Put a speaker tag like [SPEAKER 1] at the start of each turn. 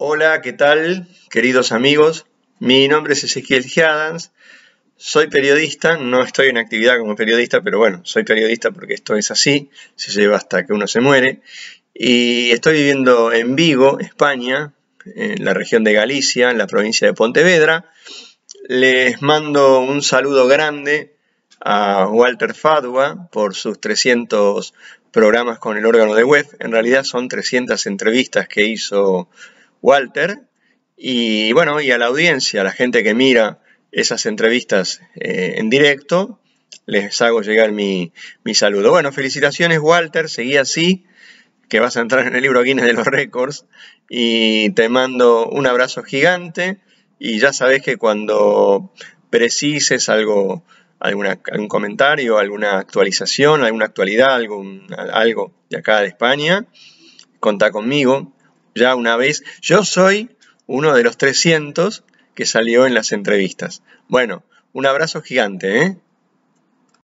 [SPEAKER 1] Hola, ¿qué tal, queridos amigos? Mi nombre es Ezequiel Giadans, soy periodista, no estoy en actividad como periodista, pero bueno, soy periodista porque esto es así, se lleva hasta que uno se muere. Y estoy viviendo en Vigo, España, en la región de Galicia, en la provincia de Pontevedra. Les mando un saludo grande a Walter Fadua por sus 300 programas con el órgano de web. En realidad son 300 entrevistas que hizo Walter. Y bueno, y a la audiencia, a la gente que mira esas entrevistas eh, en directo, les hago llegar mi, saludo. Bueno, felicitaciones Walter, seguí así, que vas a entrar en el libro Guinness de los Récords. Y te mando un abrazo gigante. Y ya sabes que cuando precises algo, alguna, algún comentario, alguna actualización, alguna actualidad, algún, algo de acá de España, contá conmigo ya una vez, yo soy uno de los 300 que salió en las entrevistas. Bueno, un abrazo gigante, ¿eh?